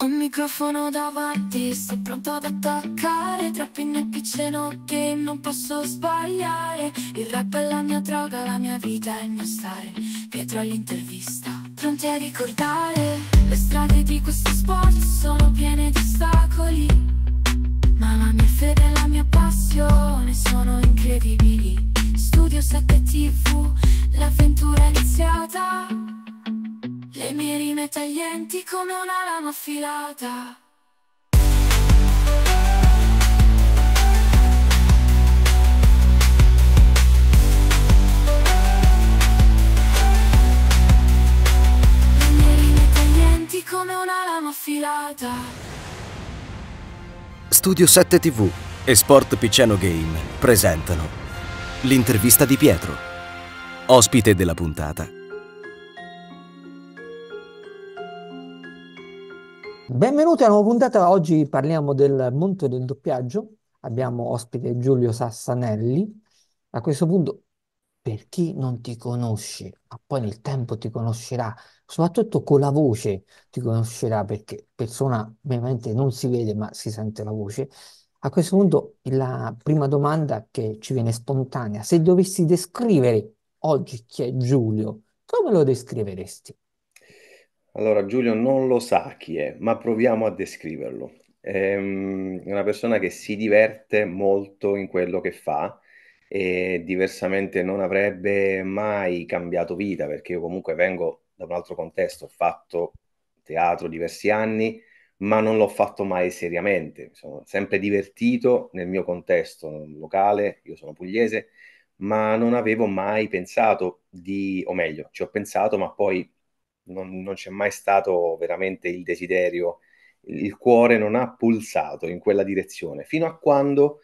Ho un microfono davanti, sto pronto ad attaccare Troppi neanche ce n'ho che non posso sbagliare Il rap è la mia droga, la mia vita è il mio stare Pietro all'intervista Pronti a ricordare Le strade di questo sport sono piene di ostacoli Ma la mia fede e la mia passione sono incredibili Studio 7 TV, l'avventura è iniziata le mie rime taglienti come una lama affilata Le taglienti come una lama affilata. Studio 7 TV e Sport Piceno Game presentano l'intervista di Pietro, ospite della puntata Benvenuti a una nuova puntata. Oggi parliamo del mondo del doppiaggio. Abbiamo ospite Giulio Sassanelli. A questo punto, per chi non ti conosce, ma poi nel tempo ti conoscerà, soprattutto con la voce ti conoscerà perché persona ovviamente non si vede ma si sente la voce. A questo punto la prima domanda che ci viene spontanea, se dovessi descrivere oggi chi è Giulio, come lo descriveresti? Allora, Giulio non lo sa chi è, ma proviamo a descriverlo. Ehm, è una persona che si diverte molto in quello che fa e diversamente non avrebbe mai cambiato vita, perché io comunque vengo da un altro contesto, ho fatto teatro diversi anni, ma non l'ho fatto mai seriamente. Mi sono sempre divertito nel mio contesto locale, io sono pugliese, ma non avevo mai pensato di, o meglio, ci ho pensato, ma poi non, non c'è mai stato veramente il desiderio, il cuore non ha pulsato in quella direzione, fino a quando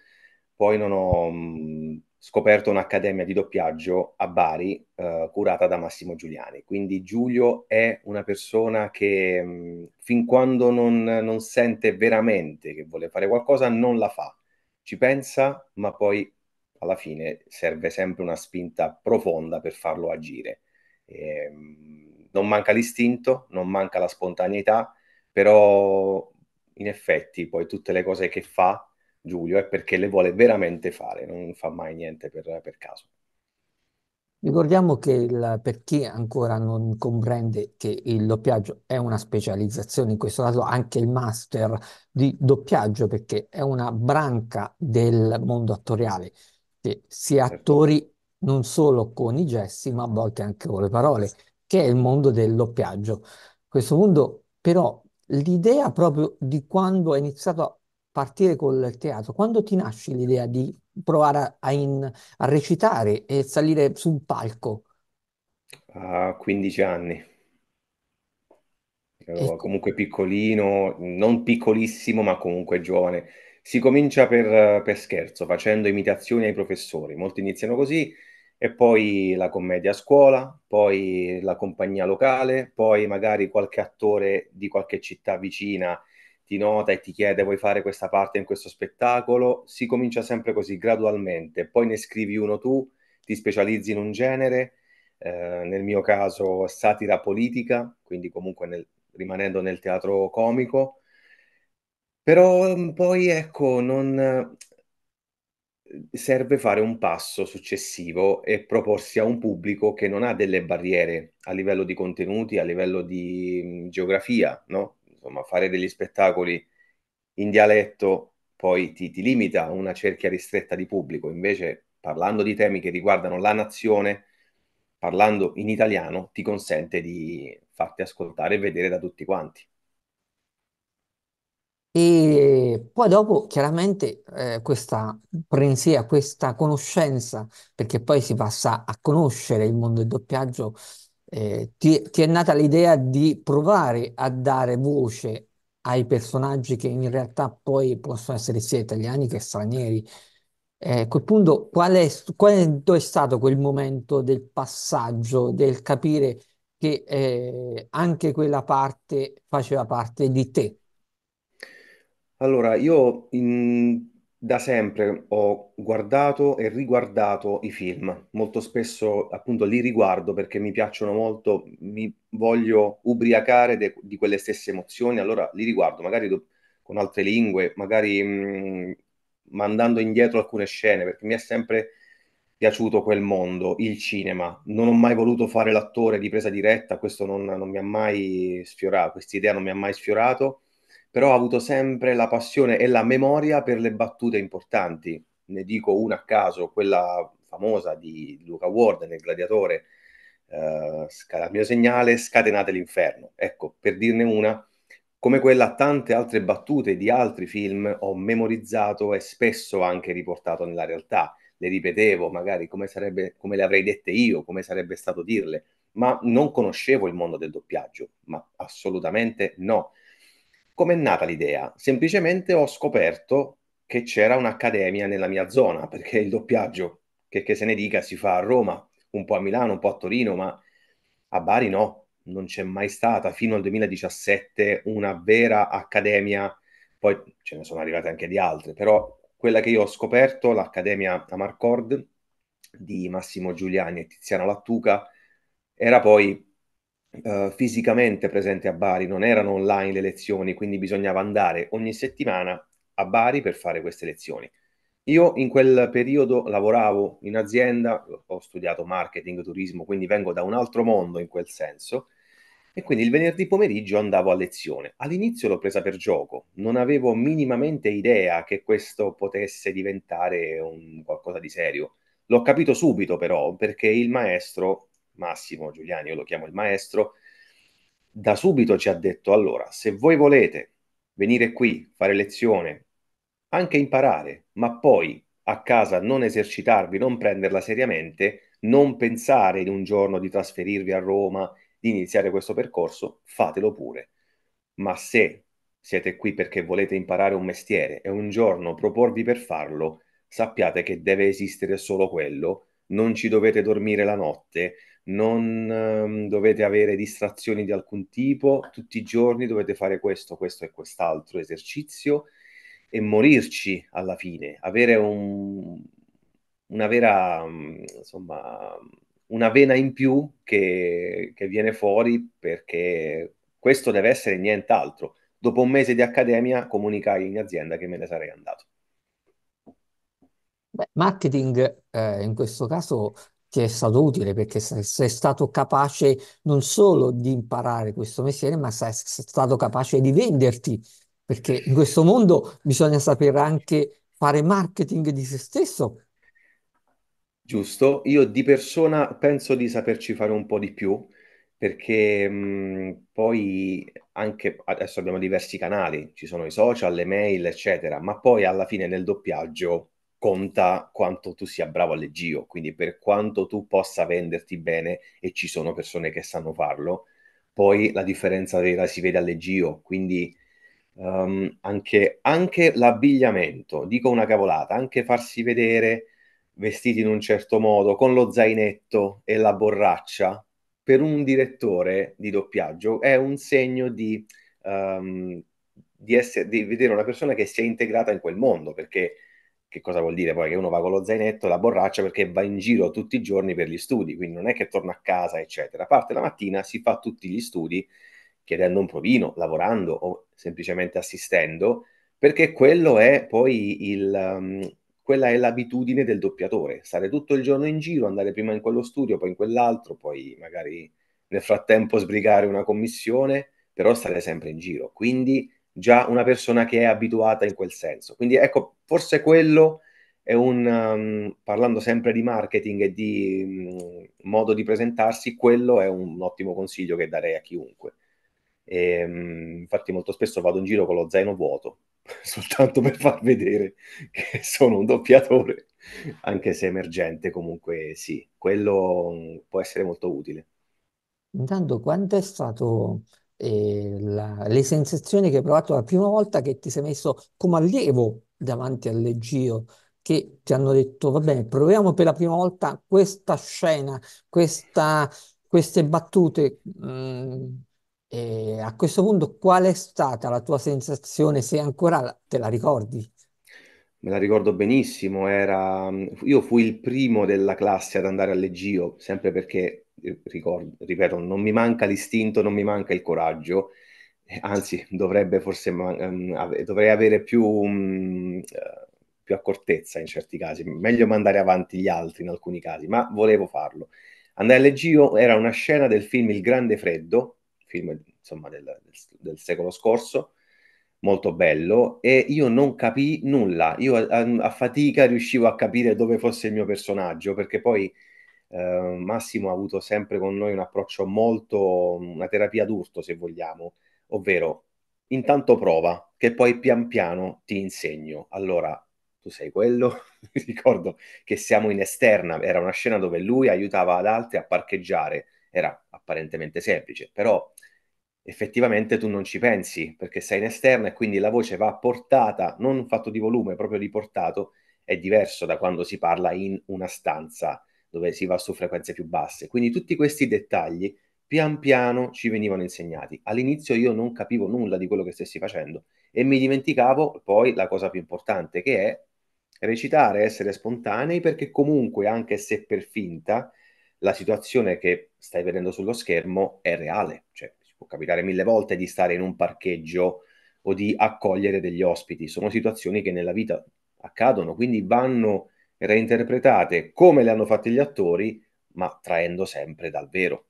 poi non ho mh, mm, scoperto un'accademia di doppiaggio a Bari eh, curata da Massimo Giuliani. Quindi Giulio è una persona che mh, mm, fin quando non, non sente veramente che vuole fare qualcosa non la fa, ci pensa ma poi alla fine serve sempre una spinta profonda per farlo agire. E, ehm, non manca l'istinto, non manca la spontaneità, però in effetti poi tutte le cose che fa Giulio è perché le vuole veramente fare, non fa mai niente per, per caso. Ricordiamo che il, per chi ancora non comprende che il doppiaggio è una specializzazione, in questo caso anche il master di doppiaggio, perché è una branca del mondo attoriale, che si certo. attori non solo con i gesti, ma a volte anche con le parole che è il mondo del doppiaggio. Questo mondo, però, l'idea proprio di quando hai iniziato a partire col teatro, quando ti nasce l'idea di provare a, a, in, a recitare e salire su un palco? A 15 anni. Ero comunque piccolino, non piccolissimo, ma comunque giovane. Si comincia per, per scherzo, facendo imitazioni ai professori. Molti iniziano così, e poi la commedia a scuola, poi la compagnia locale, poi magari qualche attore di qualche città vicina ti nota e ti chiede vuoi fare questa parte in questo spettacolo, si comincia sempre così gradualmente, poi ne scrivi uno tu, ti specializzi in un genere, eh, nel mio caso satira politica, quindi comunque nel, rimanendo nel teatro comico, però mm, poi ecco, non, serve fare un passo successivo e proporsi a un pubblico che non ha delle barriere a livello di contenuti, a livello di mm, geografia, no? Insomma, fare degli spettacoli in dialetto poi ti, ti limita a una cerchia ristretta di pubblico, invece parlando di temi che riguardano la nazione, parlando in italiano, ti consente di farti ascoltare e vedere da tutti quanti. E poi dopo, chiaramente, eh, questa prenzia, questa conoscenza, perché poi si passa a conoscere il mondo del doppiaggio, eh, ti, ti è nata l'idea di provare a dare voce ai personaggi che in realtà poi possono essere sia italiani che stranieri. Eh, a quel punto, qual è, quando è stato quel momento del passaggio, del capire che eh, anche quella parte faceva parte di te? Allora, io in- da sempre ho guardato e riguardato i film, molto spesso appunto li riguardo perché mi piacciono molto, mi voglio ubriacare de- di quelle stesse emozioni, allora li riguardo, magari do- con altre lingue, magari mh, mm, mandando indietro alcune scene, perché mi è sempre piaciuto quel mondo, il cinema. Non ho mai voluto fare l'attore di presa diretta, questo non, non mi ha mai sfiorato, questa idea non mi ha mai sfiorato però ha avuto sempre la passione e la memoria per le battute importanti. Ne dico una a caso, quella famosa di Luca Ward nel Gladiatore, eh, al mio segnale scatenate l'inferno. Ecco, per dirne una, come quella, tante altre battute di altri film ho memorizzato e spesso anche riportato nella realtà. Le ripetevo, magari come, sarebbe, come le avrei dette io, come sarebbe stato dirle, ma non conoscevo il mondo del doppiaggio, ma assolutamente no Com'è nata l'idea? Semplicemente ho scoperto che c'era un'accademia nella mia zona, perché il doppiaggio, che, che se ne dica, si fa a Roma, un po' a Milano, un po' a Torino, ma a Bari no, non c'è mai stata fino al 2017 una vera accademia, poi ce ne sono arrivate anche di altre, però quella che io ho scoperto, l'accademia Amarcord di Massimo Giuliani e Tiziano Lattuca, era poi eh, fisicamente presente a Bari, non erano online le lezioni, quindi bisognava andare ogni settimana a Bari per fare queste lezioni. Io in quel periodo lavoravo in azienda, ho studiato marketing, turismo, quindi vengo da un altro mondo in quel senso. E quindi il venerdì pomeriggio andavo a lezione. All'inizio l'ho presa per gioco, non avevo minimamente idea che questo potesse diventare un qualcosa di serio. L'ho capito subito però perché il maestro Massimo Giuliani, io lo chiamo il maestro, da subito ci ha detto allora, se voi volete venire qui, fare lezione, anche imparare, ma poi a casa non esercitarvi, non prenderla seriamente, non pensare in un giorno di trasferirvi a Roma, di iniziare questo percorso, fatelo pure. Ma se siete qui perché volete imparare un mestiere e un giorno proporvi per farlo, sappiate che deve esistere solo quello, non ci dovete dormire la notte, non um, dovete avere distrazioni di alcun tipo, tutti i giorni dovete fare questo, questo e quest'altro esercizio e morirci alla fine, avere un, una vera, insomma, una vena in più che, che viene fuori perché questo deve essere nient'altro. Dopo un mese di accademia comunicai in azienda che me ne sarei andato. Beh, marketing eh, in questo caso che è stato utile perché sei stato capace non solo di imparare questo mestiere, ma sei stato capace di venderti, perché in questo mondo bisogna sapere anche fare marketing di se stesso. Giusto, io di persona penso di saperci fare un po' di più, perché mh, mm, poi anche adesso abbiamo diversi canali, ci sono i social, le mail, eccetera, ma poi alla fine nel doppiaggio conta quanto tu sia bravo a leggio, quindi per quanto tu possa venderti bene e ci sono persone che sanno farlo, poi la differenza vera si vede a leggio, quindi um, anche, anche l'abbigliamento, dico una cavolata, anche farsi vedere vestiti in un certo modo, con lo zainetto e la borraccia, per un direttore di doppiaggio è un segno di, um, di, essere, di vedere una persona che si è integrata in quel mondo, perché che cosa vuol dire poi? Che uno va con lo zainetto e la borraccia perché va in giro tutti i giorni per gli studi, quindi non è che torna a casa, eccetera. Parte la mattina, si fa tutti gli studi chiedendo un provino, lavorando o semplicemente assistendo, perché quello è poi il, um, quella è l'abitudine del doppiatore, stare tutto il giorno in giro, andare prima in quello studio, poi in quell'altro, poi magari nel frattempo sbrigare una commissione, però stare sempre in giro. Quindi già una persona che è abituata in quel senso. Quindi ecco, forse quello è un, um, parlando sempre di marketing e di um, modo di presentarsi, quello è un, un ottimo consiglio che darei a chiunque. E, um, infatti molto spesso vado in giro con lo zaino vuoto, soltanto per far vedere che sono un doppiatore, anche se emergente, comunque sì, quello mm, può essere molto utile. Intanto quanto è stato la, le sensazioni che hai provato la prima volta che ti sei messo come allievo davanti al leggio, che ti hanno detto, va bene, proviamo per la prima volta questa scena, questa, queste battute. Mh, mm, a questo punto qual è stata la tua sensazione, se ancora te la ricordi? Me la ricordo benissimo, era... io fui il primo della classe ad andare al leggio, sempre perché ricordo, ripeto, non mi manca l'istinto, non mi manca il coraggio, eh, anzi dovrebbe forse man- ehm, dovrei avere più, mh, mm, eh, più accortezza in certi casi, meglio mandare avanti gli altri in alcuni casi, ma volevo farlo. Andare a Leggio era una scena del film Il Grande Freddo, film insomma del, del, secolo scorso, molto bello e io non capii nulla. Io a, ehm, a, a, fatica riuscivo a capire dove fosse il mio personaggio perché poi Ehm, Massimo ha avuto sempre con noi un approccio molto, una terapia d'urto se vogliamo, ovvero intanto prova, che poi pian piano ti insegno. Allora, tu sei quello, mi ricordo che siamo in esterna, era una scena dove lui aiutava ad altri a parcheggiare, era apparentemente semplice, però effettivamente tu non ci pensi perché sei in esterna e quindi la voce va portata, non un fatto di volume, proprio di portato, è diverso da quando si parla in una stanza dove si va su frequenze più basse. Quindi tutti questi dettagli pian piano ci venivano insegnati. All'inizio io non capivo nulla di quello che stessi facendo e mi dimenticavo poi la cosa più importante che è recitare, essere spontanei perché comunque anche se per finta la situazione che stai vedendo sullo schermo è reale, cioè ci può capitare mille volte di stare in un parcheggio o di accogliere degli ospiti, sono situazioni che nella vita accadono, quindi vanno reinterpretate come le hanno fatte gli attori, ma traendo sempre dal vero.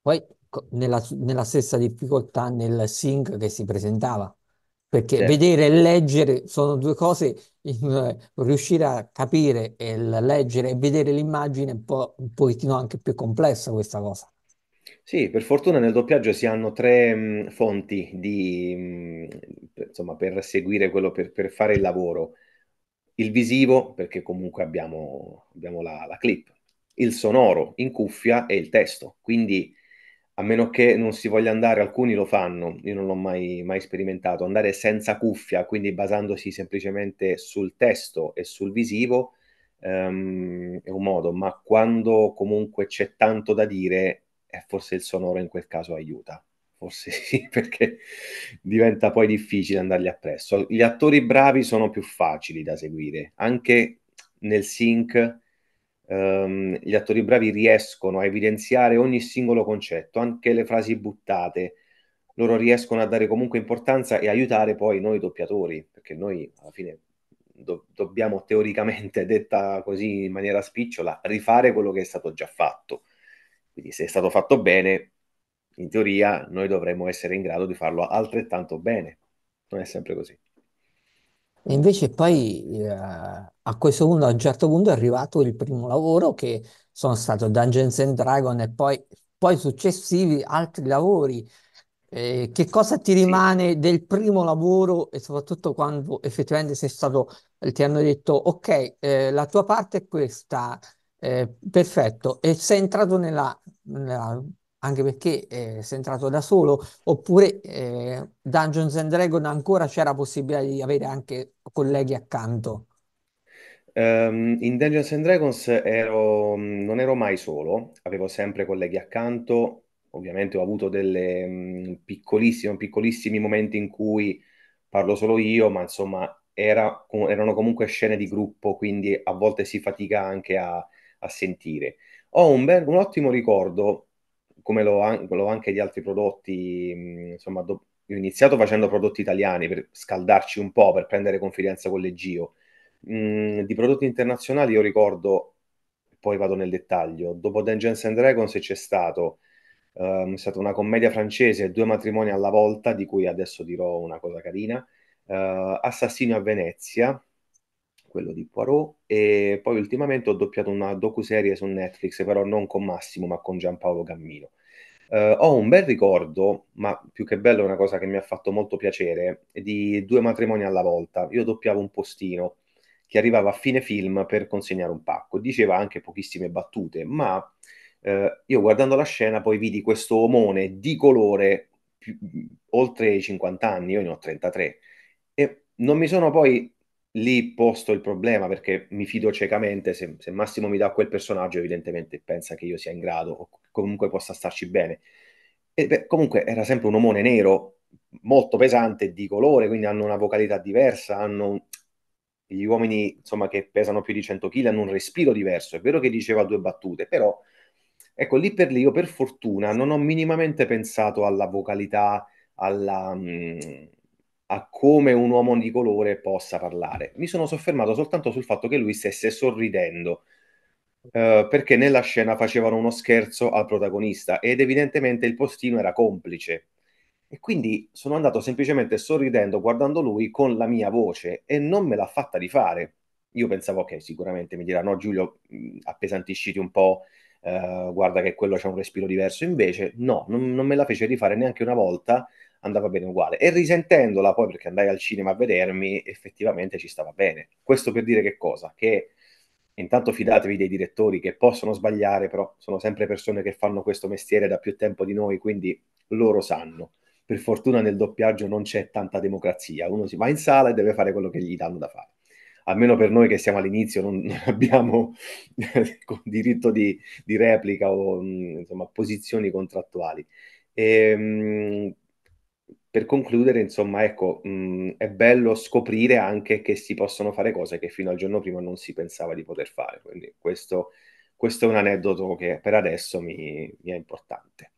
Poi nella, nella stessa difficoltà nel sync che si presentava, perché certo. vedere e leggere sono due cose, in, riuscire a capire e leggere e vedere l'immagine è un, po', un pochettino anche più complessa questa cosa. Sì, per fortuna nel doppiaggio si hanno tre mh, mm, fonti di, mh, mm, insomma, per seguire quello, per, per fare il lavoro il visivo, perché comunque abbiamo, abbiamo la, la, clip, il sonoro in cuffia e il testo. Quindi, a meno che non si voglia andare, alcuni lo fanno, io non l'ho mai, mai sperimentato, andare senza cuffia, quindi basandosi semplicemente sul testo e sul visivo, ehm, è un modo, ma quando comunque c'è tanto da dire, forse il sonoro in quel caso aiuta forse sì, perché diventa poi difficile andargli appresso. Gli attori bravi sono più facili da seguire, anche nel sync um, gli attori bravi riescono a evidenziare ogni singolo concetto, anche le frasi buttate, loro riescono a dare comunque importanza e aiutare poi noi doppiatori, perché noi alla fine do- dobbiamo teoricamente, detta così in maniera spicciola, rifare quello che è stato già fatto. Quindi se è stato fatto bene, in teoria noi dovremmo essere in grado di farlo altrettanto bene. Non è sempre così. E invece poi eh, a questo punto, a un certo punto è arrivato il primo lavoro che sono stato Dungeons and Dragons e poi, poi successivi altri lavori. Eh, che cosa ti rimane sì. del primo lavoro e soprattutto quando effettivamente sei stato, ti hanno detto ok, eh, la tua parte è questa, eh, perfetto, e sei entrato nella, nella anche perché eh, sei entrato da solo, oppure eh, Dungeons and Dragons ancora c'era possibilità di avere anche colleghi accanto? Um, in Dungeons and Dragons ero, mm, non ero mai solo, avevo sempre colleghi accanto, ovviamente ho avuto delle mm, piccolissimi, piccolissimi momenti in cui parlo solo io, ma insomma era, erano comunque scene di gruppo, quindi a volte si fatica anche a, a sentire. Ho un, bel, un ottimo ricordo come l'ho, an- l'ho anche di altri prodotti, mh, insomma, do- ho iniziato facendo prodotti italiani per scaldarci un po', per prendere confidenza con le Gio. Mh, di prodotti internazionali io ricordo, poi vado nel dettaglio, dopo Dungeons and Dragons c'è stato um, è stata una commedia francese due matrimoni alla volta, di cui adesso dirò una cosa carina, uh, Assassino a Venezia, quello di Poirot e poi ultimamente ho doppiato una docuserie su Netflix, però non con Massimo ma con Giampaolo Cammino. Uh, eh, ho un bel ricordo, ma più che bello è una cosa che mi ha fatto molto piacere, di due matrimoni alla volta. Io doppiavo un postino che arrivava a fine film per consegnare un pacco, diceva anche pochissime battute, ma uh, io guardando la scena poi vidi questo omone di colore più, oltre i 50 anni, io ne ho 33, e non mi sono poi lì posto il problema perché mi fido ciecamente, se, se, Massimo mi dà quel personaggio evidentemente pensa che io sia in grado o comunque possa starci bene. E, beh, comunque era sempre un omone nero, molto pesante, di colore, quindi hanno una vocalità diversa, hanno gli uomini insomma, che pesano più di 100 kg hanno un respiro diverso, è vero che diceva due battute, però ecco lì per lì io per fortuna non ho minimamente pensato alla vocalità, alla... Mh, mm, a come un uomo di colore possa parlare. Mi sono soffermato soltanto sul fatto che lui stesse sorridendo. Eh, perché nella scena facevano uno scherzo al protagonista ed evidentemente il postino era complice. E quindi sono andato semplicemente sorridendo guardando lui con la mia voce e non me l'ha fatta di fare. Io pensavo ok, okay, sicuramente mi dirà no Giulio mm, appesantisciti un po', eh, guarda che quello c'è un respiro diverso. Invece no, non, non me la fece rifare neanche una volta andava bene uguale. E risentendola poi, perché andai al cinema a vedermi, effettivamente ci stava bene. Questo per dire che cosa? Che intanto fidatevi dei direttori che possono sbagliare, però sono sempre persone che fanno questo mestiere da più tempo di noi, quindi loro sanno. Per fortuna nel doppiaggio non c'è tanta democrazia, uno si va in sala e deve fare quello che gli danno da fare. Almeno per noi che siamo all'inizio non, abbiamo diritto di, di, replica o mm, insomma, posizioni contrattuali. E, ehm, per concludere, insomma, ecco, mh, è bello scoprire anche che si possono fare cose che fino al giorno prima non si pensava di poter fare. Quindi questo, questo è un aneddoto che per adesso mi, mi, è importante.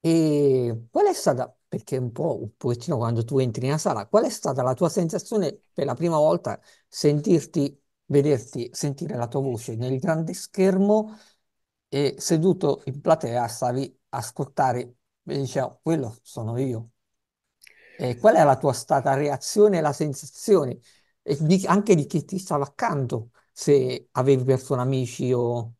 E qual è stata, perché un po' un pochettino quando tu entri nella sala, qual è stata la tua sensazione per la prima volta sentirti, vederti, sentire la tua voce nel grande schermo e seduto in platea stavi a ascoltare e diceva, quello sono io. E qual è la tua stata reazione, e la sensazione? E di, anche di chi ti stava accanto, se avevi persone amici o...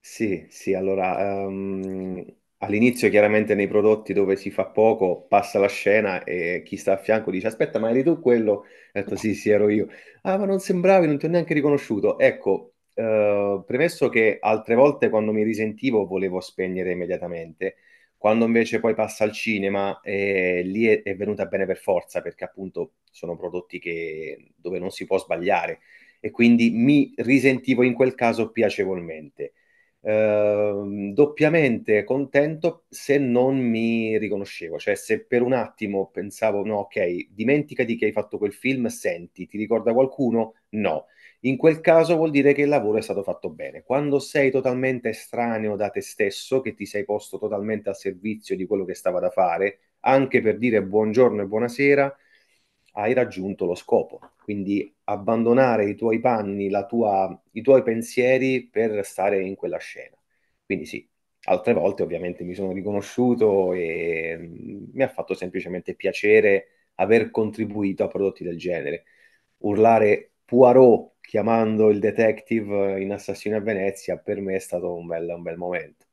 Sì, sì, allora um, all'inizio chiaramente nei prodotti dove si fa poco passa la scena e chi sta a fianco dice aspetta ma eri tu quello? E ho detto sì, sì, ero io. Ah ma non sembravi, non ti ho neanche riconosciuto. Ecco, eh, premesso che altre volte quando mi risentivo volevo spegnere immediatamente, quando invece poi passa al cinema, eh, lì è, è, venuta bene per forza, perché appunto sono prodotti che, dove non si può sbagliare e quindi mi risentivo in quel caso piacevolmente. Eh, doppiamente contento se non mi riconoscevo, cioè se per un attimo pensavo no, ok, dimenticati che hai fatto quel film, senti, ti ricorda qualcuno? No in quel caso vuol dire che il lavoro è stato fatto bene. Quando sei totalmente estraneo da te stesso, che ti sei posto totalmente al servizio di quello che stava da fare, anche per dire buongiorno e buonasera, hai raggiunto lo scopo. Quindi abbandonare i tuoi panni, tua, i tuoi pensieri per stare in quella scena. Quindi sì, altre volte ovviamente mi sono riconosciuto e mm, mi ha fatto semplicemente piacere aver contribuito a prodotti del genere. Urlare Poirot chiamando il detective in Assassino a Venezia, per me è stato un bel, un bel momento.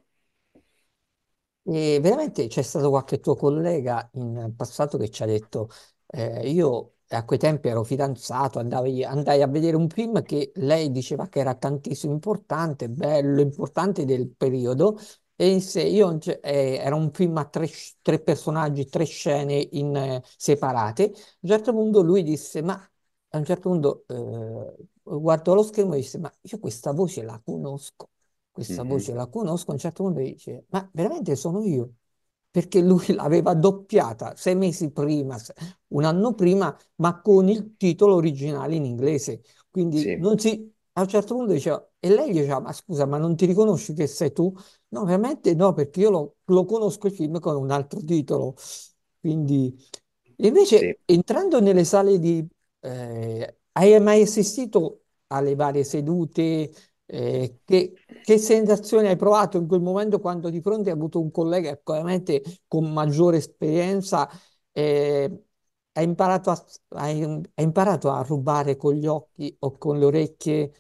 E veramente c'è stato qualche tuo collega in passato che ci ha detto, eh, io a quei tempi ero fidanzato, andavi, andai a vedere un film che lei diceva che era tantissimo importante, bello, importante del periodo, e se io, cioè, eh, era un film a tre, tre personaggi, tre scene in, eh, separate. A un certo punto lui disse, ma a un certo punto eh, guardo lo schermo e disse: ma io questa voce la conosco, questa mm-hmm. voce la conosco, a un certo punto dice, ma veramente sono io, perché lui l'aveva doppiata sei mesi prima, un anno prima, ma con il titolo originale in inglese. Quindi sì. non si, a un certo punto diceva, e lei diceva, ma scusa, ma non ti riconosci che sei tu? No, veramente no, perché io lo, lo conosco il film con un altro titolo. Quindi, invece, sì. entrando nelle sale di eh, hai mai assistito alle varie sedute? Eh, che, che sensazione hai provato in quel momento quando di fronte hai avuto un collega chiaramente con maggiore esperienza eh, hai imparato a, hai, hai imparato a rubare con gli occhi o con le orecchie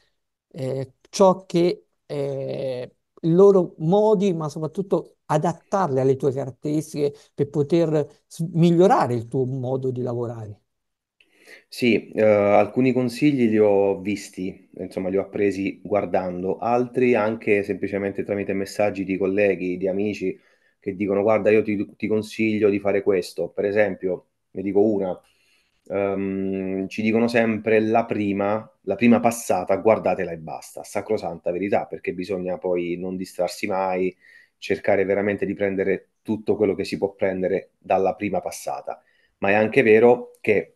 eh, ciò che eh, i loro modi, ma soprattutto adattarli alle tue caratteristiche per poter migliorare il tuo modo di lavorare. Sì, ehm, alcuni consigli li ho visti, insomma li ho appresi guardando, altri anche semplicemente tramite messaggi di colleghi, di amici che dicono: "Guarda, io ti ti consiglio di fare questo". Per esempio, ne dico una, ehm, ci dicono sempre: "La prima la prima passata guardatela e basta". Sacrosanta verità, perché bisogna poi non distrarsi mai, cercare veramente di prendere tutto quello che si può prendere dalla prima passata. Ma è anche vero che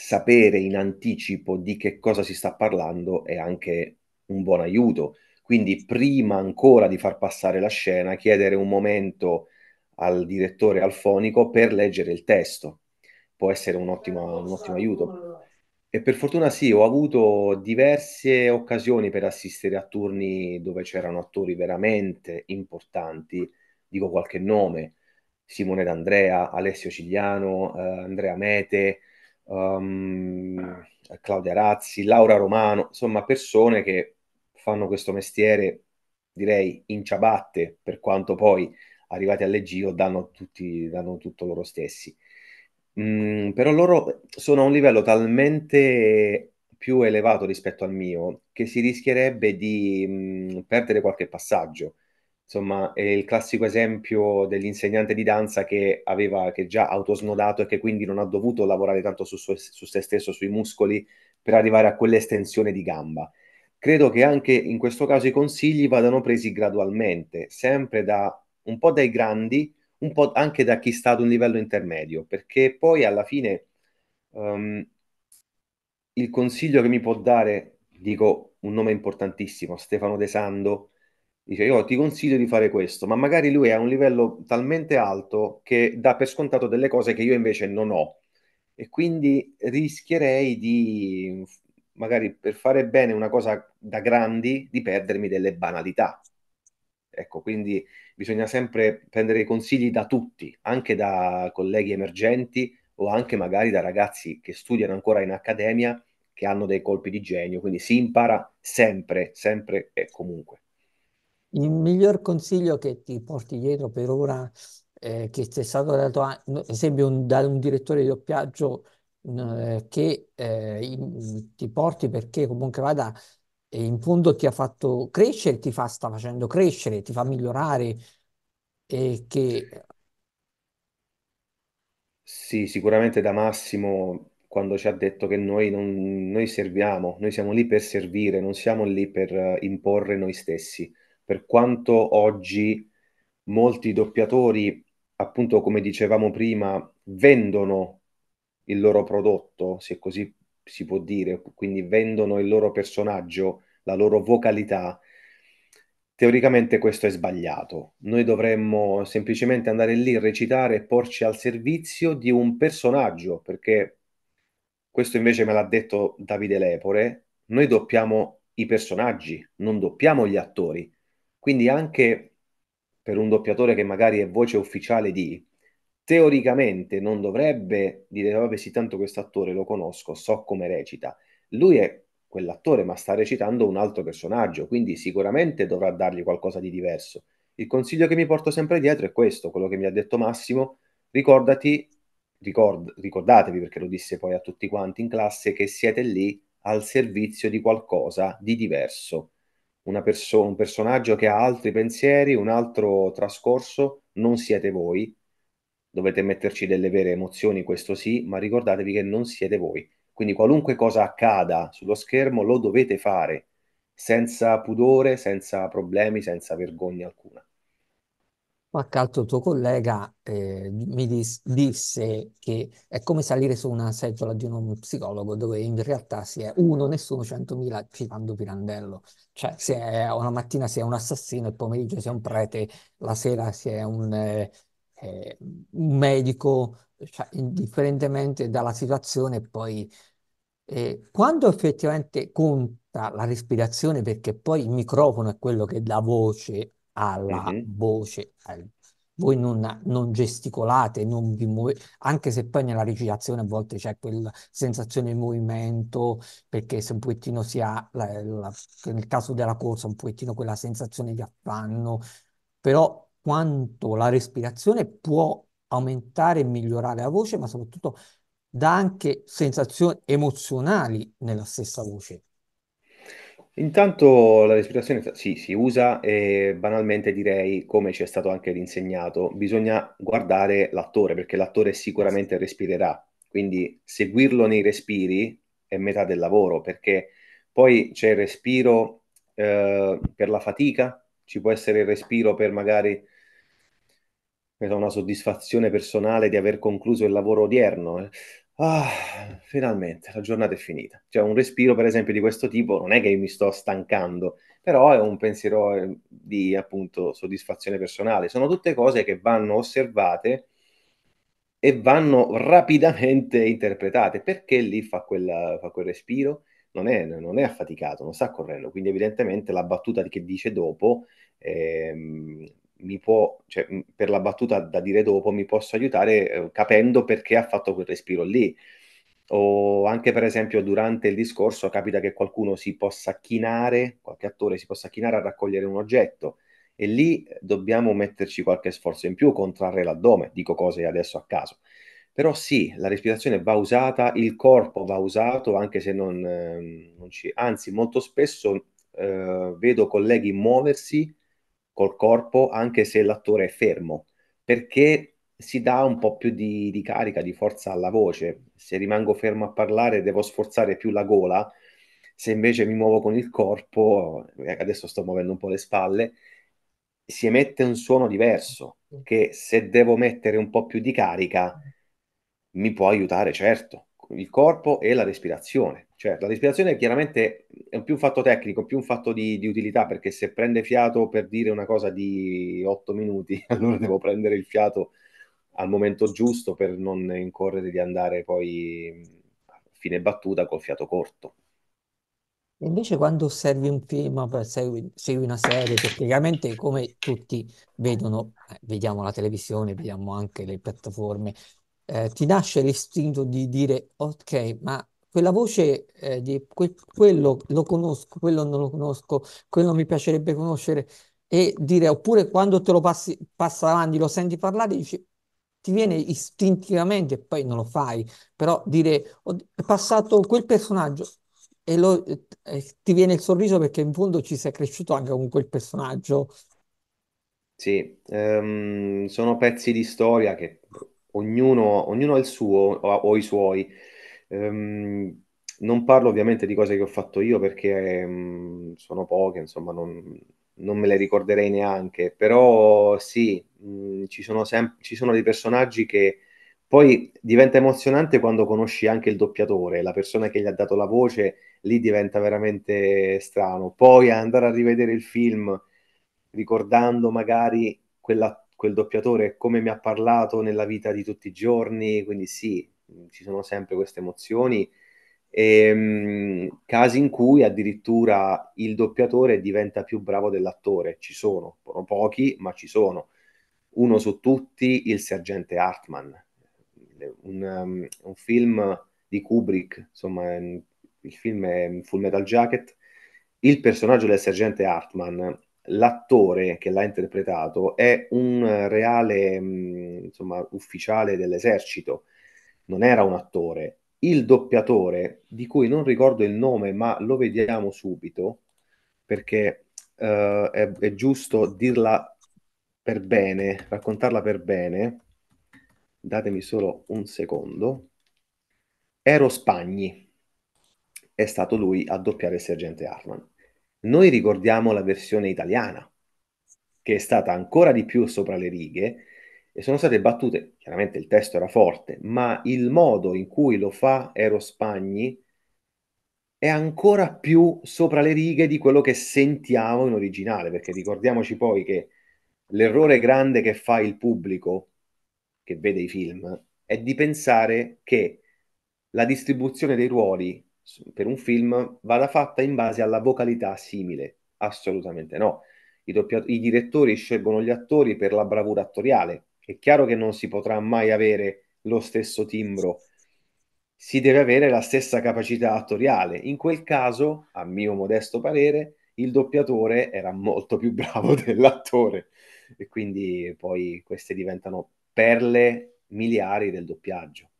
sapere in anticipo di che cosa si sta parlando è anche un buon aiuto. Quindi prima ancora di far passare la scena, chiedere un momento al direttore, al fonico, per leggere il testo. Può essere un ottimo, un ottimo aiuto. E per fortuna sì, ho avuto diverse occasioni per assistere a turni dove c'erano attori veramente importanti, dico qualche nome, Simone D'Andrea, Alessio Cigliano, eh, Andrea Mete, um, Claudia Razzi, Laura Romano, insomma persone che fanno questo mestiere direi in ciabatte per quanto poi arrivati all'Egio danno, danno tutto loro stessi. Mm, però loro sono a un livello talmente più elevato rispetto al mio che si rischierebbe di mh, mm, perdere qualche passaggio insomma, è il classico esempio dell'insegnante di danza che aveva che già autosnodato e che quindi non ha dovuto lavorare tanto su, su, su se stesso, sui muscoli, per arrivare a quell'estensione di gamba. Credo che anche in questo caso i consigli vadano presi gradualmente, sempre da un po' dai grandi, un po' anche da chi sta ad un livello intermedio, perché poi alla fine um, il consiglio che mi può dare, dico un nome importantissimo, Stefano De Sando, dice io ti consiglio di fare questo, ma magari lui è a un livello talmente alto che dà per scontato delle cose che io invece non ho. E quindi rischierei di, magari per fare bene una cosa da grandi, di perdermi delle banalità. Ecco, quindi bisogna sempre prendere consigli da tutti, anche da colleghi emergenti o anche magari da ragazzi che studiano ancora in accademia, che hanno dei colpi di genio, quindi si impara sempre, sempre e comunque. Il miglior consiglio che ti porti dietro per ora, eh, che ti è stato dato, ad esempio, un, da un direttore di doppiaggio eh, che eh, in, ti porti perché comunque vada, in fondo ti ha fatto crescere, ti fa, sta facendo crescere, ti fa migliorare e che... Sì, sicuramente da Massimo quando ci ha detto che noi, non, noi serviamo, noi siamo lì per servire, non siamo lì per eh, imporre noi stessi per quanto oggi molti doppiatori, appunto come dicevamo prima, vendono il loro prodotto, se così si può dire, quindi vendono il loro personaggio, la loro vocalità, teoricamente questo è sbagliato. Noi dovremmo semplicemente andare lì, recitare e porci al servizio di un personaggio, perché questo invece me l'ha detto Davide Lepore, noi doppiamo i personaggi, non doppiamo gli attori. Quindi anche per un doppiatore che magari è voce ufficiale di, teoricamente non dovrebbe dire vabbè sì tanto questo attore lo conosco, so come recita. Lui è quell'attore ma sta recitando un altro personaggio, quindi sicuramente dovrà dargli qualcosa di diverso. Il consiglio che mi porto sempre dietro è questo, quello che mi ha detto Massimo, ricordati, ricord, ricordatevi perché lo disse poi a tutti quanti in classe, che siete lì al servizio di qualcosa di diverso perso- un personaggio che ha altri pensieri, un altro trascorso, non siete voi, dovete metterci delle vere emozioni, questo sì, ma ricordatevi che non siete voi. Quindi qualunque cosa accada sullo schermo lo dovete fare senza pudore, senza problemi, senza vergogna alcuna. Ma accanto tuo collega eh, mi dis- disse che è come salire su una seggiola di uno psicologo dove in realtà si è uno, nessuno, centomila, citando Pirandello. Cioè, si è una mattina si è un assassino, il pomeriggio si è un prete, la sera si è un, eh, eh, un medico, cioè, indipendentemente dalla situazione, poi... Eh, quando effettivamente conta la respirazione, perché poi il microfono è quello che dà voce alla Mhm. voce. al- Voi non, non gesticolate, non vi muovete, anche se poi nella recitazione a volte c'è quella sensazione di movimento, perché se un pochettino si ha, la- la- nel caso della corsa, un pochettino quella sensazione di affanno, però quanto la respirazione può aumentare e migliorare la voce, ma soprattutto dà anche sensazioni emozionali nella stessa voce. Intanto la respirazione sì, si usa e banalmente direi, come ci è stato anche insegnato, bisogna guardare l'attore perché l'attore sicuramente respirerà, quindi seguirlo nei respiri è metà del lavoro perché poi c'è il respiro eh, per la fatica, ci può essere il respiro per magari una soddisfazione personale di aver concluso il lavoro odierno. Eh. Ah, finalmente la giornata è finita. Cioè, un respiro, per esempio, di questo tipo non è che mi sto stancando, però è un pensiero eh, di appunto soddisfazione personale. Sono tutte cose che vanno osservate e vanno rapidamente interpretate. Perché lì fa, quella, fa quel respiro? Non è, non è, affaticato, non sta correndo. Quindi, evidentemente, la battuta che dice dopo ehm, mi può, cioè, per la battuta da dire dopo, mi posso aiutare eh, capendo perché ha fatto quel respiro lì. O anche per esempio durante il discorso capita che qualcuno si possa chinare, qualche attore si possa chinare a raccogliere un oggetto e lì dobbiamo metterci qualche sforzo in più, contrarre l'addome, dico cose adesso a caso. Però sì, la respirazione va usata, il corpo va usato, anche se non, eh, non ci... Anzi, molto spesso eh, vedo colleghi muoversi col corpo, anche se l'attore è fermo, perché si dà un po' più di, di, carica, di forza alla voce. Se rimango fermo a parlare devo sforzare più la gola, se invece mi muovo con il corpo, eh, adesso sto muovendo un po' le spalle, si emette un suono diverso, che se devo mettere un po' più di carica mi può aiutare, certo, il corpo e la respirazione. Certo, la respirazione chiaramente è più un fatto tecnico, più un fatto di, di, utilità, perché se prende fiato per dire una cosa di 8 minuti, allora devo prendere il fiato al momento giusto per non incorrere di andare poi a fine battuta col fiato corto. Invece quando osservi un film, segui, segui una serie, perché chiaramente come tutti vedono, eh, vediamo la televisione, vediamo anche le piattaforme, eh, ti nasce l'istinto di dire ok, ma quella voce eh, di que- quello lo conosco, quello non lo conosco, quello mi piacerebbe conoscere e dire oppure quando te lo passi, passa avanti, lo senti parlare, dici, ti viene istintivamente, poi non lo fai, però dire ho passato quel personaggio e lo, eh, ti viene il sorriso perché in fondo ci sei cresciuto anche con quel personaggio. Sì, ehm, sono pezzi di storia che ognuno, ognuno ha il suo o, o i suoi. Um, non parlo ovviamente di cose che ho fatto io perché um, sono poche, insomma, non, non, me le ricorderei neanche, però sì, mh, ci, sono sem- ci sono dei personaggi che poi diventa emozionante quando conosci anche il doppiatore, la persona che gli ha dato la voce, lì diventa veramente strano. Poi andare a rivedere il film ricordando magari quella, quel doppiatore come mi ha parlato nella vita di tutti i giorni, quindi sì, Mm, ci sono sempre queste emozioni, e, ehm, mh, casi in cui addirittura il doppiatore diventa più bravo dell'attore, ci sono, sono pochi, ma ci sono. Uno su tutti, il sergente Hartman, un, um, un film di Kubrick, insomma il film è Full Metal Jacket, il personaggio del sergente Hartman, l'attore che l'ha interpretato è un reale, mm, insomma, ufficiale dell'esercito, non era un attore. Il doppiatore, di cui non ricordo il nome, ma lo vediamo subito, perché uh, è, è giusto dirla per bene, raccontarla per bene. Datemi solo un secondo. Ero Spagni è stato lui a doppiare il sergente Harlan. Noi ricordiamo la versione italiana, che è stata ancora di più sopra le righe e sono state battute, chiaramente il testo era forte, ma il modo in cui lo fa Ero Spagni è ancora più sopra le righe di quello che sentiamo in originale, perché ricordiamoci poi che l'errore grande che fa il pubblico che vede i film è di pensare che la distribuzione dei ruoli per un film vada fatta in base alla vocalità simile. Assolutamente no. I, doppia- I direttori scelgono gli attori per la bravura attoriale, è chiaro che non si potrà mai avere lo stesso timbro, si deve avere la stessa capacità attoriale. In quel caso, a mio modesto parere, il doppiatore era molto più bravo dell'attore e quindi poi queste diventano perle miliari del doppiaggio.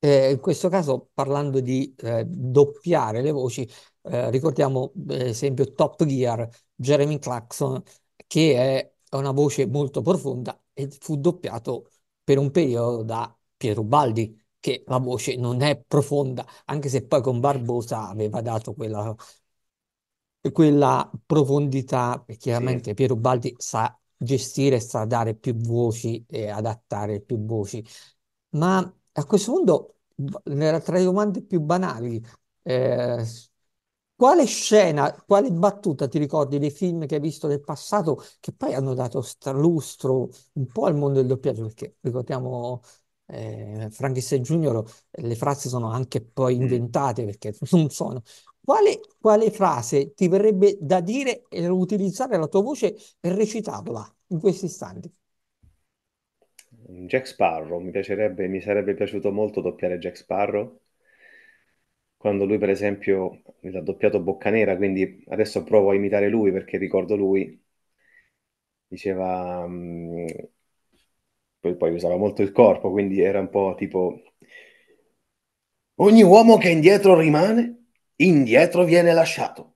Eh, in questo caso, parlando di eh, doppiare le voci, eh, ricordiamo per eh, esempio Top Gear, Jeremy Clarkson, che è una voce molto profonda, e fu doppiato per un periodo da Piero Baldi, che la voce non è profonda, anche se poi con Barbosa aveva dato quella, quella profondità, e chiaramente sì. Piero Baldi sa gestire, sa dare più voci e adattare più voci. Ma a questo punto, tra le domande più banali, eh, quale scena, quale battuta ti ricordi dei film che hai visto del passato che poi hanno dato stralustro un po' al mondo del doppiaggio? Perché ricordiamo eh, Frankenstein Junior, le frasi sono anche poi mm. inventate perché non sono. Quale, quale frase ti verrebbe da dire e utilizzare la tua voce e recitarla in questi istanti? Jack Sparrow, mi piacerebbe, mi sarebbe piaciuto molto doppiare Jack Sparrow quando lui per esempio mi ha doppiato Boccanera, quindi adesso provo a imitare lui perché ricordo lui, diceva, mh, mm, poi, poi usava molto il corpo, quindi era un po' tipo, ogni uomo che indietro rimane, indietro viene lasciato,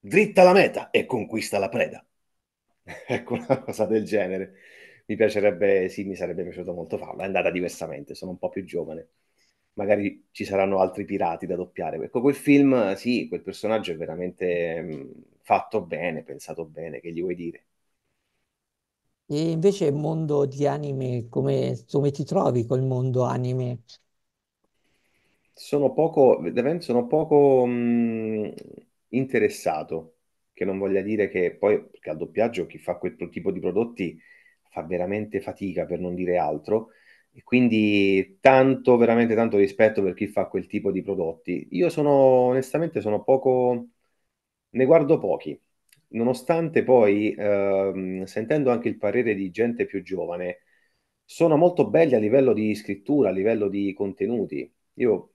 dritta la meta e conquista la preda. ecco una cosa del genere. Mi piacerebbe, sì, mi sarebbe piaciuto molto farla, è andata diversamente, sono un po' più giovane magari ci saranno altri pirati da doppiare. Ecco, quel film, sì, quel personaggio è veramente mh, mm, fatto bene, pensato bene, che gli vuoi dire? E invece il mondo di anime, come, come ti trovi col mondo anime? Sono poco, sono poco mh, mm, interessato, che non voglia dire che poi, perché al doppiaggio chi fa quel tipo di prodotti fa veramente fatica per non dire altro, e quindi tanto, veramente tanto rispetto per chi fa quel tipo di prodotti. Io sono, onestamente, sono poco... ne guardo pochi. Nonostante poi, ehm, sentendo anche il parere di gente più giovane, sono molto belli a livello di scrittura, a livello di contenuti. Io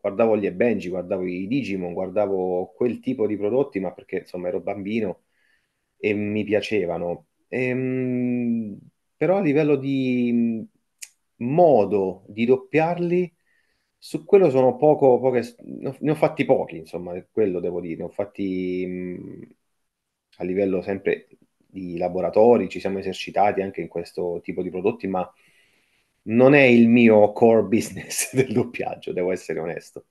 guardavo gli Ebenji, guardavo i Digimon, guardavo quel tipo di prodotti, ma perché insomma ero bambino e mi piacevano. Ehm, però a livello di modo di doppiarli, su quello sono poco, poche, ne ho fatti pochi, insomma, quello devo dire, ne ho fatti mh, mm, a livello sempre di laboratori, ci siamo esercitati anche in questo tipo di prodotti, ma non è il mio core business del doppiaggio, devo essere onesto.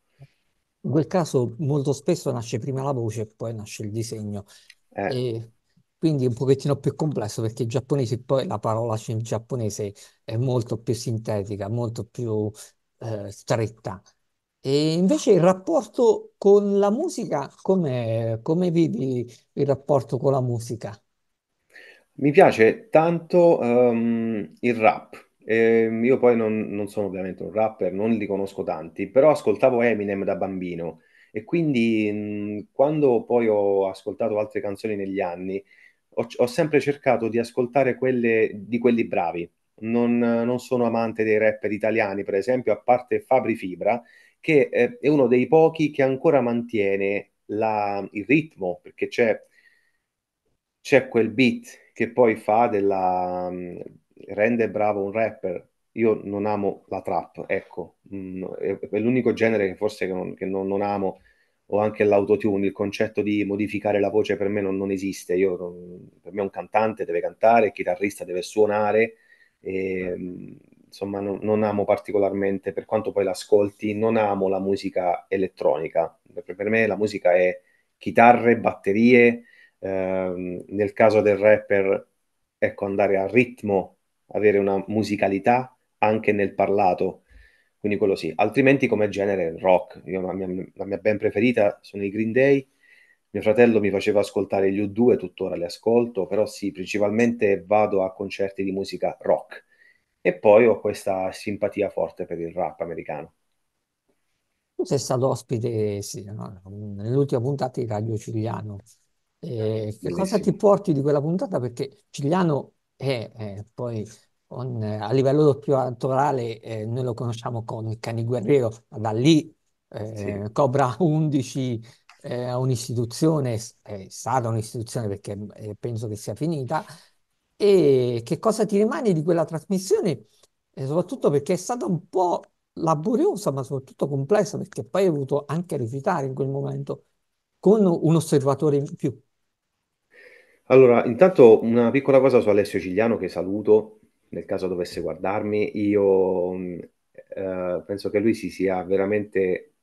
In quel caso molto spesso nasce prima la voce e poi nasce il disegno. Eh. E quindi è un pochettino più complesso perché i giapponesi poi la parola in giapponese è molto più sintetica, molto più eh, stretta. E invece il rapporto con la musica, com'è? come vivi il rapporto con la musica? Mi piace tanto ehm, il rap. Ehm, io poi non, non sono ovviamente un rapper, non li conosco tanti, però ascoltavo Eminem da bambino e quindi mh, mhmm, quando poi ho ascoltato altre canzoni negli anni, ho, ho sempre cercato di ascoltare quelle di quelli bravi. Non, non, sono amante dei rapper italiani, per esempio, a parte Fabri Fibra, che eh, è uno dei pochi che ancora mantiene la, il ritmo, perché c'è, c'è quel beat che poi fa della... Mm, rende bravo un rapper. Io non amo la trap, ecco, mm, è, è, l'unico genere che forse che non, che non, non amo o anche l'autotune, il concetto di modificare la voce per me non, non esiste. Io non, per me un cantante deve cantare, il chitarrista deve suonare. E, ehm, insomma, non, non, amo particolarmente, per quanto poi l'ascolti, non amo la musica elettronica. Per, per me la musica è chitarre, batterie. Eh, nel caso del rapper, ecco, andare a ritmo, avere una musicalità anche nel parlato quindi quello sì. Altrimenti come genere rock, Io, la, mia, la mia band preferita sono i Green Day, mio fratello mi faceva ascoltare gli U2, tuttora li ascolto, però sì, principalmente vado a concerti di musica rock e poi ho questa simpatia forte per il rap americano. Tu sei stato ospite sì, no? nell'ultima puntata di Radio Cigliano. Eh, che cosa ti porti di quella puntata? Perché Cigliano è, è poi con, eh, a livello più attorale eh, noi lo conosciamo con Cani Guerriero, ma da lì eh, sì. Cobra 11 eh, è un'istituzione, è stata un'istituzione perché eh, penso che sia finita. E che cosa ti rimane di quella trasmissione? E soprattutto perché è stata un po' laboriosa, ma soprattutto complessa, perché poi hai avuto anche a rifiutare in quel momento con un osservatore in più. Allora, intanto una piccola cosa su Alessio Cigliano che saluto, nel caso dovesse guardarmi, io mm, eh, penso che lui si sia veramente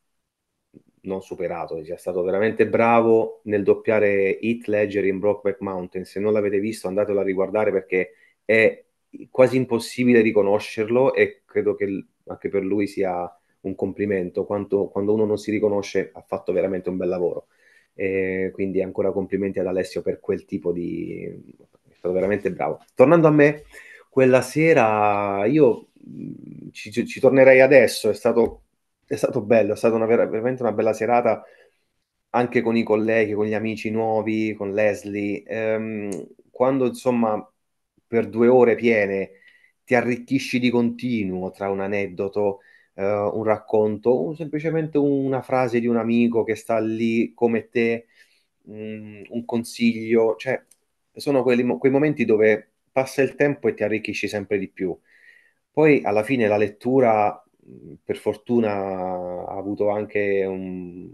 non superato, sia stato veramente bravo nel doppiare Heath Ledger in Brockback Mountain. Se non l'avete visto, andatelo a riguardare perché è quasi impossibile riconoscerlo e credo che anche per lui sia un complimento. Quanto, quando uno non si riconosce, ha fatto veramente un bel lavoro. E quindi ancora complimenti ad Alessio per quel tipo di... è stato veramente bravo. Tornando a me, quella sera io mm, ci, ci tornerei adesso, è stato, è stato, bello, è stata una veramente una bella serata anche con i colleghi, con gli amici nuovi, con Leslie. Ehm, quando insomma per due ore piene ti arricchisci di continuo tra un aneddoto, eh, un racconto, un, semplicemente una frase di un amico che sta lì come te, mh, mm, un consiglio, cioè sono quelli, quei momenti dove passa il tempo e ti arricchisci sempre di più. Poi alla fine la lettura, per fortuna, ha avuto anche un,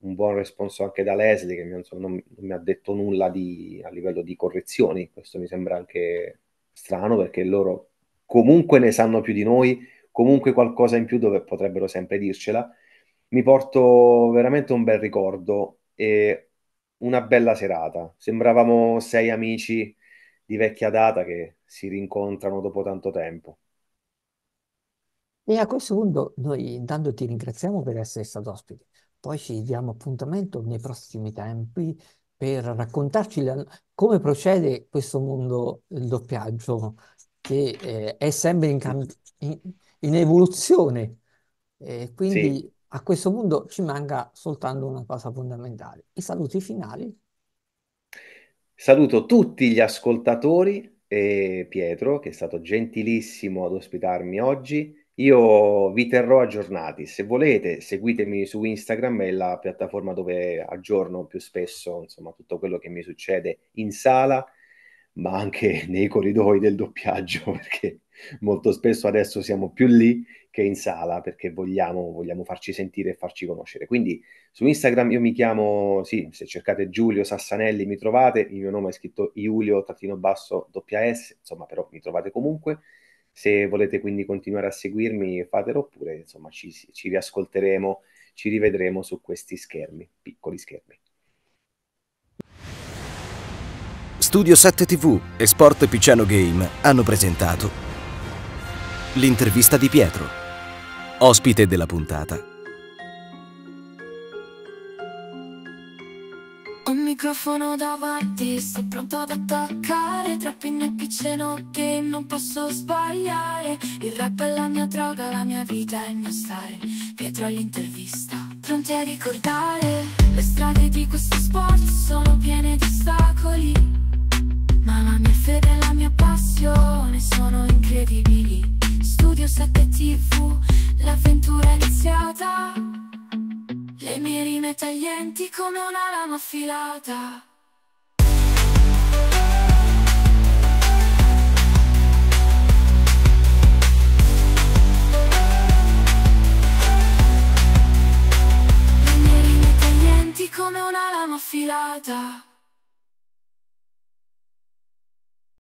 un buon responso anche da Leslie, che mi, insomma, non, non, mi ha detto nulla di, a livello di correzioni. Questo mi sembra anche strano perché loro comunque ne sanno più di noi, comunque qualcosa in più dove potrebbero sempre dircela. Mi porto veramente un bel ricordo e una bella serata. Sembravamo sei amici di vecchia data che si rincontrano dopo tanto tempo. E a questo punto noi intanto ti ringraziamo per essere stato ospite, poi ci diamo appuntamento nei prossimi tempi per raccontarci la, come procede questo mondo del doppiaggio che eh, è sempre in, in, in evoluzione. Eh, quindi sì. a questo punto ci manca soltanto una cosa fondamentale, i saluti finali Saluto tutti gli ascoltatori e Pietro che è stato gentilissimo ad ospitarmi oggi. Io vi terrò aggiornati, se volete seguitemi su Instagram, è la piattaforma dove aggiorno più spesso insomma, tutto quello che mi succede in sala ma anche nei corridoi del doppiaggio, perché molto spesso adesso siamo più lì che in sala perché vogliamo, vogliamo farci sentire e farci conoscere. Quindi su Instagram io mi chiamo, sì, se cercate Giulio Sassanelli mi trovate, il mio nome è scritto Giulio trattino basso doppia S, insomma però mi trovate comunque. Se volete quindi continuare a seguirmi fatelo oppure insomma ci, ci riascolteremo, ci rivedremo su questi schermi, piccoli schermi. Studio 7 TV e Sport Picciano Game hanno presentato l'intervista di Pietro, ospite della puntata. Ho un microfono davanti, sto pronto ad attaccare Troppi neck c'è che non posso sbagliare Il rap è la mia droga, la mia vita è il mio stare Pietro all'intervista Pronti a ricordare Le strade di questo sport sono piene di ostacoli ma la mia fede e la mia passione sono incredibili Studio 7 TV, l'avventura è iniziata Le mie rime taglienti come una lama affilata Le mie rime taglienti come una lama affilata